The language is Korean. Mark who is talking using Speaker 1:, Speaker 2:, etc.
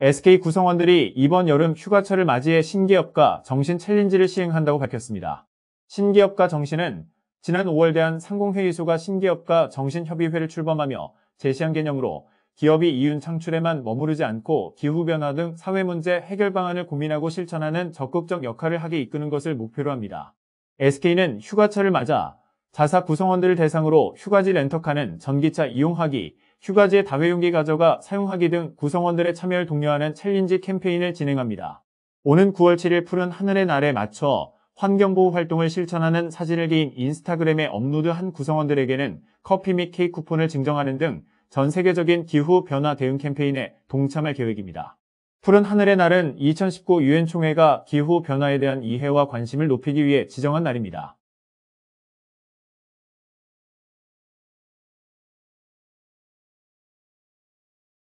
Speaker 1: SK 구성원들이 이번 여름 휴가철을 맞이해 신기업과 정신 챌린지를 시행한다고 밝혔습니다. 신기업과 정신은 지난 5월 대한 상공회의소가 신기업과 정신협의회를 출범하며 제시한 개념으로 기업이 이윤 창출에만 머무르지 않고 기후변화 등 사회 문제 해결 방안을 고민하고 실천하는 적극적 역할을 하게 이끄는 것을 목표로 합니다. SK는 휴가철을 맞아 자사 구성원들을 대상으로 휴가지 렌터카는 전기차 이용하기, 휴가지에 다회용기 가져가 사용하기 등 구성원들의 참여를 독려하는 챌린지 캠페인을 진행합니다. 오는 9월 7일 푸른 하늘의 날에 맞춰 환경보호 활동을 실천하는 사진을 개인 인스타그램에 업로드한 구성원들에게는 커피 및 케이크 쿠폰을 증정하는 등 전 세계적인 기후변화 대응 캠페인에 동참할 계획입니다. 푸른 하늘의 날은 2019 유엔 총회가 기후 변화에 대한 이해와 관심을 높이기 위해 지정한 날입니다.